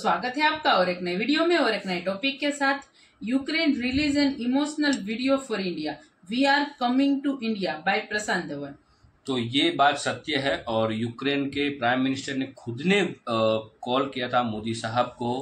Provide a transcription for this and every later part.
स्वागत है आपका और एक नए वीडियो में और एक नए टॉपिक के साथ Ukraine release an emotional video for India we are coming to India by Prashant Dhawan तो ये बात सत्य है और यूक्रेन के प्राइम मिनिस्टर ने खुद ने कॉल किया था मोदी साहब को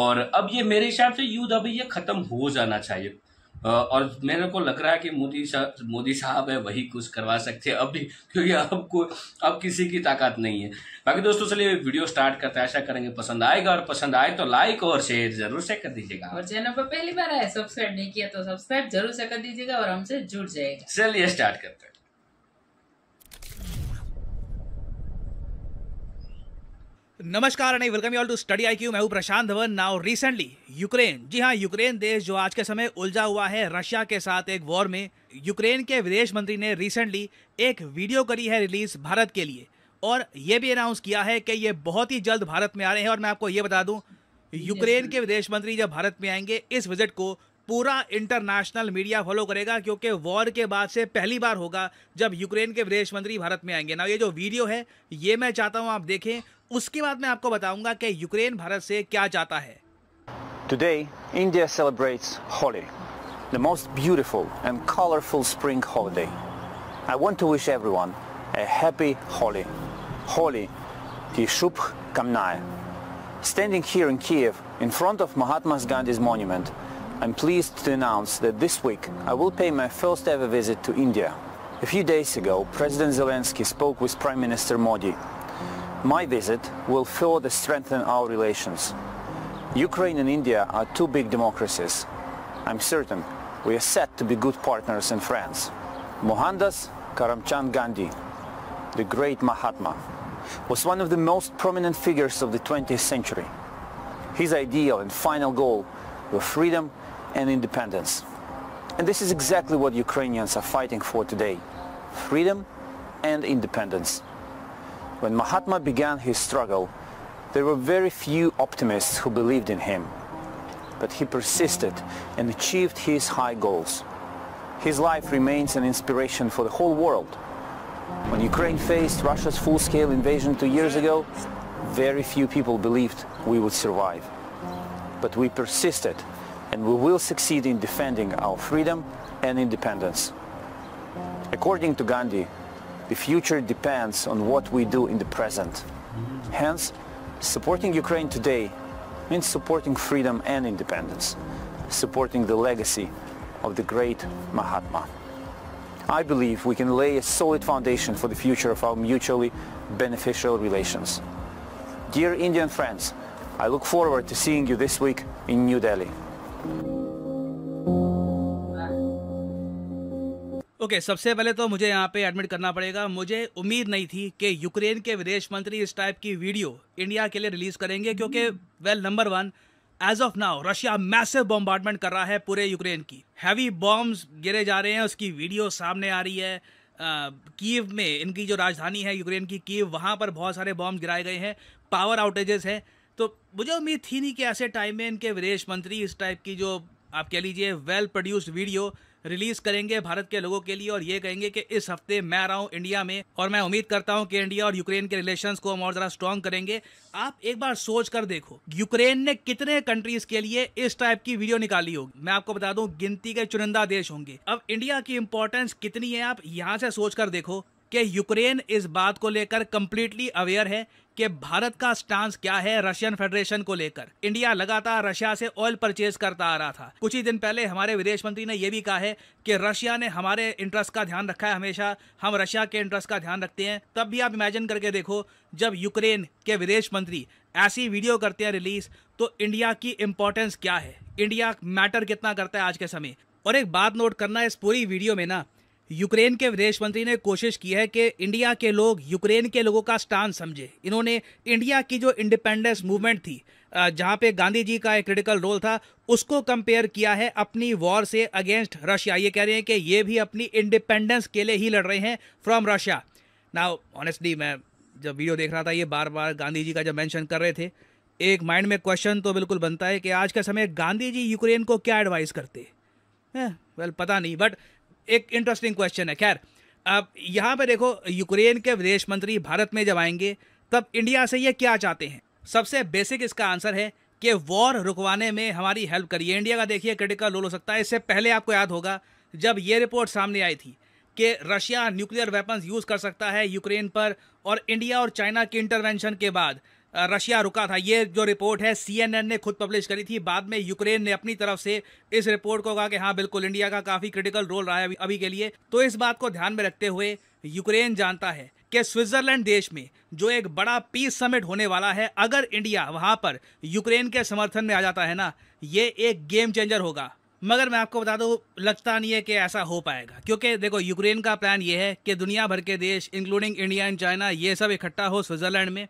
और अब ये मेरे हिसाब से युद्ध अभी ये खत्म हो जाना चाहिए और मेरे को लग रहा है कि मोदी साहब मोदी साहब है वही कुछ करवा सकते हैं अब भी क्योंकि अब को अब किसी की ताकत नहीं है बाकी दोस्तों चलिए वीडियो स्टार्ट करते ऐसा करेंगे पसंद आएगा और पसंद आए तो लाइक और शेयर जरूर से कर दीजिएगा और चैनल पर पहली बार आए सब्सक्राइब नहीं किया तो सब्सक्राइब जरूर से कर दीजिएगा और हमसे जुड़ जाएगा चलिए स्टार्ट करते हैं नमस्कार and welcome you all to study I Q मैं हूं Prashant Dhawan now recently Ukraine जी हां यूक्रेन देश जो आज के समय उलझा हुआ है रशिया के साथ एक वॉर में यूक्रेन के विदेश मंत्री ने रिसेंटली एक वीडियो करी है रिलीज भारत के लिए और ये भी अनाउंस किया है कि ये बहुत ही जल्द भारत में आ रहे हैं और मैं आपको ये बता दूँ यूक्रेन के विदेश मंत्री जब भारत में आएंगे इस विजिट को पूरा इंटरनेशनल मीडिया फॉलो करेगा क्योंकि वॉर के बाद से पहली बार होगा जब यूक्रेन के विदेश मंत्री भारत में आएंगे ना ये जो वीडियो है ये मैं चाहता हूं आप देखें उसके बाद मैं आपको बताऊंगा कि यूक्रेन भारत से क्या चाहता है today India celebrates holiday the most beautiful and colourful spring holiday I want to wish everyone happy Holi Holi की शुभ standing here in Kyiv in front of Mahatma Gandhi monument I'm pleased to announce that this week I will pay my first ever visit to India. A few days ago, President Zelensky spoke with Prime Minister Modi. My visit will further strengthen our relations. Ukraine and India are two big democracies. I'm certain we are set to be good partners and friends. Mohandas Karamchand Gandhi, the great Mahatma, was one of the most prominent figures of the 20th century. His ideal and final goal were freedom and independence. And this is exactly what Ukrainians are fighting for today, freedom and independence. When Mahatma began his struggle, there were very few optimists who believed in him. But he persisted and achieved his high goals. His life remains an inspiration for the whole world. When Ukraine faced Russia's full-scale invasion two years ago, very few people believed we would survive. But we persisted and we will succeed in defending our freedom and independence. According to Gandhi, the future depends on what we do in the present. Hence, supporting Ukraine today means supporting freedom and independence, supporting the legacy of the great Mahatma. I believe we can lay a solid foundation for the future of our mutually beneficial relations. Dear Indian friends, I look forward to seeing you this week in New Delhi. Okay okay, सबसे पहले तो मुझे यहाँ पे admit करना पड़ेगा मुझे उम्मीद नहीं थी कि यूक्रेन के विदेश मंत्री इस टाइप की वीडियो इंडिया के लिए रिलीज़ करेंगे क्योंकि well number one as of now Russia massive bombardment कर रहा है पूरे यूक्रेन की हैवी बॉम्ब्स गिरे जा रहे हैं उसकी वीडियो सामने आ रही है कीव में इनकी जो राजधानी है यूक्रेन की कीव वहाँ पर बहुत सारे बॉम्ब गिराए गए हैं पावर आउटेजेस हैं तो मुझे उम्मीद थी नहीं कि ऐसे टाइम में इनके विदेश मंत्री इस टाइप की जो आप कह लीजिए वेल प्रोड्यूस्ड वीडियो रिलीज करेंगे भारत के लोगों के लिए और ये कहेंगे कि इस हफ्ते मैं आ रहा हूँ इंडिया में और मैं उम्मीद करता हूँ कि इंडिया और यूक्रेन के रिलेशंस को हम और ज़रा स्ट्रॉन्ग करेंगे आप एक बार सोच कर देखो यूक्रेन ने कितने कंट्रीज के लिए इस टाइप की वीडियो निकाली होगी मैं आपको बता दूँ गिनती के चुनिंदा देश होंगे अब इंडिया की इम्पोर्टेंस कितनी है आप यहाँ से सोच कर देखो कि यूक्रेन इस बात को लेकर कम्प्लीटली अवेयर है कि भारत का स्टांस क्या है रशियन फेडरेशन को लेकर इंडिया लगातार रशिया से ऑयल परचेज करता आ रहा था कुछ ही दिन पहले हमारे विदेश मंत्री ने यह भी कहा है कि रशिया ने हमारे इंटरेस्ट का ध्यान रखा है हमेशा हम रशिया के इंटरेस्ट का ध्यान रखते हैं तब भी आप इमेजिन करके देखो जब यूक्रेन के विदेश मंत्री ऐसी वीडियो करते हैं रिलीज तो इंडिया की इंपॉर्टेंस क्या है इंडिया मैटर कितना करता है आज के समय और एक बात नोट करना इस पूरी वीडियो में ना यूक्रेन के विदेश मंत्री ने कोशिश की है कि इंडिया के लोग यूक्रेन के लोगों का स्टान समझे इन्होंने इंडिया की जो इंडिपेंडेंस मूवमेंट थी जहां पे गांधी जी का एक क्रिटिकल रोल था उसको कंपेयर किया है अपनी वॉर से अगेंस्ट रशिया ये कह रहे हैं कि ये भी अपनी इंडिपेंडेंस के लिए ही लड़ रहे हैं फ्रॉम रशिया ना ऑनेस्टली मैं जब वीडियो देख रहा था ये बार बार गांधी जी का जब मैंशन कर रहे थे एक माइंड में क्वेश्चन तो बिल्कुल बनता है कि आज के समय गांधी जी यूक्रेन को क्या एडवाइस करते हैं वेल हाँ, well, पता नहीं बट एक इंटरेस्टिंग क्वेश्चन है खैर अब यहाँ पे देखो यूक्रेन के विदेश मंत्री भारत में जब आएंगे तब इंडिया से ये क्या चाहते हैं सबसे बेसिक इसका आंसर है कि वॉर रुकवाने में हमारी हेल्प करिए इंडिया का देखिए क्रिटिकल रोल हो सकता है इससे पहले आपको याद होगा जब ये रिपोर्ट सामने आई थी कि रशिया न्यूक्लियर वेपन्स यूज़ कर सकता है यूक्रेन पर और इंडिया और चाइना के इंटरवेंशन के बाद रशिया रुका था ये जो रिपोर्ट है सीएनएन ने खुद पब्लिश करी थी बाद में यूक्रेन ने अपनी तरफ से इस रिपोर्ट को कहा कि हाँ बिल्कुल इंडिया का काफ़ी क्रिटिकल रोल रहा है अभी, अभी के लिए तो इस बात को ध्यान में रखते हुए यूक्रेन जानता है कि स्विट्जरलैंड देश में जो एक बड़ा पीस समिट होने वाला है अगर इंडिया वहां पर यूक्रेन के समर्थन में आ जाता है ना ये एक गेम चेंजर होगा मगर मैं आपको बता दूं लगता नहीं है कि ऐसा हो पाएगा क्योंकि देखो यूक्रेन का प्लान ये है कि दुनिया भर के देश इंक्लूडिंग इंडिया एंड चाइना ये सब इकट्ठा हो स्विट्जरलैंड में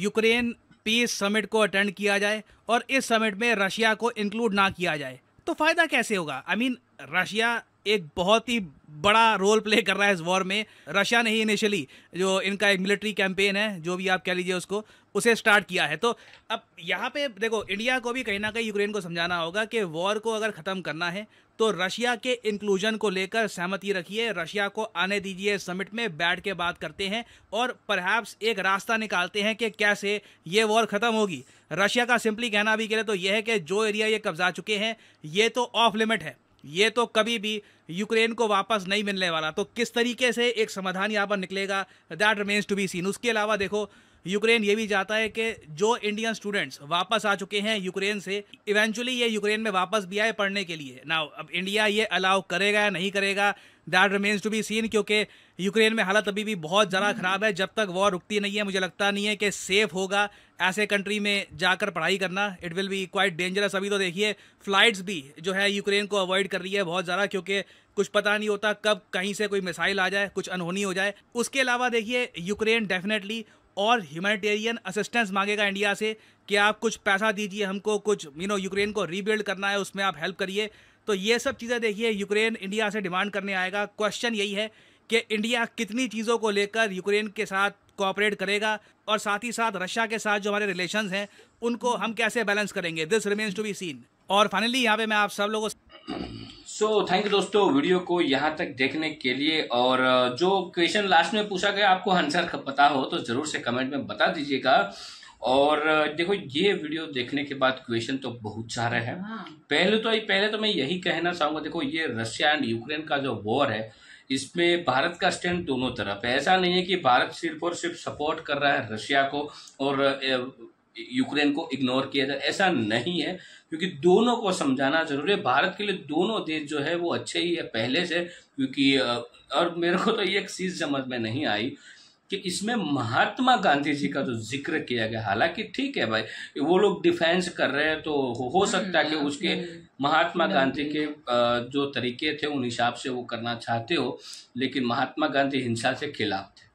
यूक्रेन पीस समिट को अटेंड किया जाए और इस समिट में रशिया को इंक्लूड ना किया जाए तो फ़ायदा कैसे होगा आई मीन रशिया एक बहुत ही बड़ा रोल प्ले कर रहा है इस वॉर में रशिया ने ही इनिशियली जो इनका एक मिलिट्री कैंपेन है जो भी आप कह लीजिए उसको उसे स्टार्ट किया है तो अब यहाँ पे देखो इंडिया को भी कहीं ना कहीं यूक्रेन को समझाना होगा कि वॉर को अगर ख़त्म करना है तो रशिया के इंक्लूजन को लेकर सहमति रखिए रशिया को आने दीजिए समिट में बैठ के बात करते हैं और परहैप्स एक रास्ता निकालते हैं कि कैसे ये वॉर ख़त्म होगी रशिया का सिंपली कहना भी कह रहे तो यह है कि जो एरिया ये कब्जा चुके हैं ये तो ऑफ लिमिट है ये तो कभी भी यूक्रेन को वापस नहीं मिलने वाला तो किस तरीके से एक समाधान यहाँ पर निकलेगा that remains to be seen उसके अलावा देखो यूक्रेन ये भी चाहता है कि जो इंडियन स्टूडेंट्स वापस आ चुके हैं यूक्रेन से इवेंचुअली ये यूक्रेन में वापस भी आए पढ़ने के लिए ना अब इंडिया ये अलाउ करेगा या नहीं करेगा that remains to be seen क्योंकि यूक्रेन में हालत अभी भी बहुत ज़्यादा ख़राब है जब तक वॉर रुकती नहीं है मुझे लगता नहीं है कि सेफ़ होगा ऐसे कंट्री में जाकर पढ़ाई करना it will be quite dangerous अभी तो देखिए फ़्लाइट्स भी जो है यूक्रेन को अवॉइड कर रही है बहुत ज़्यादा क्योंकि कुछ पता नहीं होता कब कहीं से कोई मिसाइल आ जाए कुछ अनहोनी हो जाए उसके अलावा देखिए यूक्रेन डेफिनेटली और ह्यूमैनिटेरियन असिस्टेंस मांगेगा इंडिया से कि आप कुछ पैसा दीजिए हमको कुछ यू नो यूक्रेन को रीबिल्ड करना है उसमें आप हेल्प करिए तो ये सब चीज़ें देखिए यूक्रेन इंडिया से डिमांड करने आएगा क्वेश्चन यही है कि इंडिया कितनी चीज़ों को लेकर यूक्रेन के साथ कोऑपरेट करेगा और साथ ही साथ रशिया के साथ जो हमारे रिलेशन हैं उनको हम कैसे बैलेंस करेंगे this remains to be seen और फाइनली यहाँ पे मैं आप सब लोगों सो थैंक यू दोस्तों वीडियो को यहाँ तक देखने के लिए और जो क्वेश्चन लास्ट में पूछा गया आपको आंसर पता हो तो ज़रूर से कमेंट में बता दीजिएगा और देखो ये वीडियो देखने के बाद क्वेश्चन तो बहुत सारे हैं हाँ। पहले तो पहले तो मैं यही कहना चाहूंगा देखो ये रशिया एंड यूक्रेन का जो वॉर है इसमें भारत का स्टैंड दोनों तरफ है ऐसा नहीं है कि भारत सिर्फ और सिर्फ सपोर्ट कर रहा है रशिया को और यूक्रेन को इग्नोर किया जाए ऐसा नहीं है क्योंकि दोनों को समझाना जरूरी है भारत के लिए दोनों देश जो है वो अच्छे ही है पहले से क्योंकि और मेरे को तो ये एक चीज़ समझ में नहीं आई कि इसमें महात्मा गांधी जी का जो जिक्र किया गया हालांकि ठीक है भाई वो लोग डिफेंस कर रहे हैं तो हो सकता है कि हम्म, उसके हम्म, महात्मा हम्म, गांधी के जो तरीके थे उन हिसाब से वो करना चाहते हो लेकिन महात्मा गांधी हिंसा से खिलाफ थे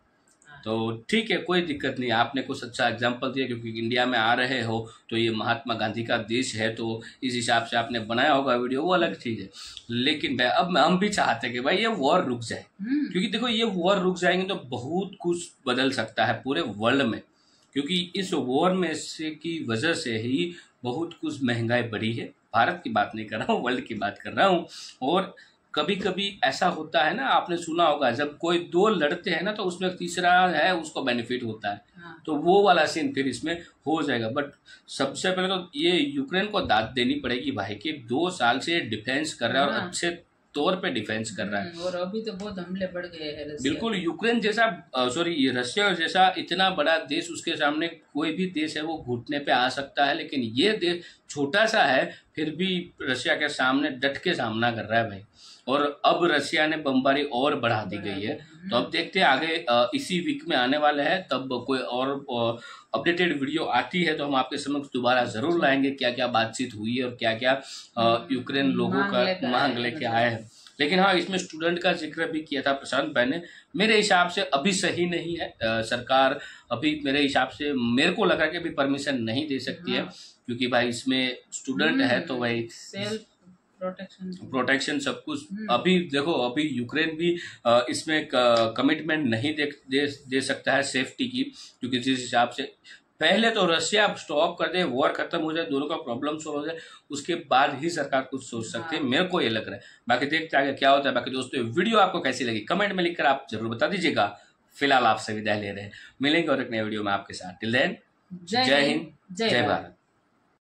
तो ठीक है कोई दिक्कत नहीं आपने कुछ अच्छा एग्जाम्पल दिया क्योंकि इंडिया में आ रहे हो तो ये महात्मा गांधी का देश है तो इस हिसाब से आपने बनाया होगा वीडियो वो अलग चीज़ है लेकिन भाई अब हम भी चाहते हैं कि भाई ये वॉर रुक जाए हम्म। क्योंकि देखो ये वॉर रुक जाएंगे तो बहुत कुछ बदल सकता है पूरे वर्ल्ड में क्योंकि इस वॉर में से की वजह से ही बहुत कुछ महंगाई बढ़ी है भारत की बात नहीं कर रहा हूँ वर्ल्ड की बात कर रहा हूँ और कभी कभी ऐसा होता है ना आपने सुना होगा जब कोई दो लड़ते हैं ना तो उसमें तीसरा है उसको बेनिफिट होता है हाँ। तो वो वाला सीन फिर इसमें हो जाएगा बट सबसे पहले तो ये यूक्रेन को दाद देनी पड़ेगी भाई कि दो साल से डिफेंस कर रहा है हाँ। और अच्छे तौर पे डिफेंस कर रहा है हम्म, और अभी तो बहुत हमले बढ़ गए हैं बिल्कुल यूक्रेन जैसा सॉरी रशिया जैसा इतना बड़ा देश उसके सामने कोई भी देश है वो घुटने पे आ सकता है लेकिन ये देश छोटा सा है फिर भी रशिया के सामने डट के सामना कर रहा है भाई और अब रशिया ने बमबारी और बढ़ा दी गई है हम्म। तो अब देखते हैं आगे इसी वीक में आने वाले हैं तब कोई और अपडेटेड वीडियो आती है तो हम आपके समक्ष दोबारा जरूर लाएंगे क्या क्या बातचीत हुई है और क्या क्या हाँ। यूक्रेन लोगों का मांग लेके आए हैं लेकिन हाँ इसमें स्टूडेंट का जिक्र भी किया था प्रशांत भाई ने मेरे हिसाब से अभी सही नहीं है आ, सरकार अभी मेरे हिसाब से मेरे को लगा कि अभी परमिशन नहीं दे सकती हाँ। है क्योंकि भाई इसमें स्टूडेंट है तो हम्म, भाई सेल्फ प्रोटेक्शन सब कुछ हम्म। अभी देखो अभी यूक्रेन भी इसमें कमिटमेंट नहीं दे, दे, दे सकता है सेफ्टी की क्योंकि जिस हिसाब से पहले तो रशिया स्टॉप कर दे वॉर खत्म हो जाए दोनों का प्रॉब्लम सोल्व हो जाए उसके बाद ही सरकार कुछ सोच सकती है हाँ। मेरे को ये लग रहा है बाकी देखते आगे क्या होता है बाकी दोस्तों वीडियो आपको कैसी लगी कमेंट में लिखकर आप जरूर बता दीजिएगा फिलहाल आपसे विदाई ले रहे हैं मिलेंगे और एक नए वीडियो में आपके साथ टिल देन जय हिंद जय भारत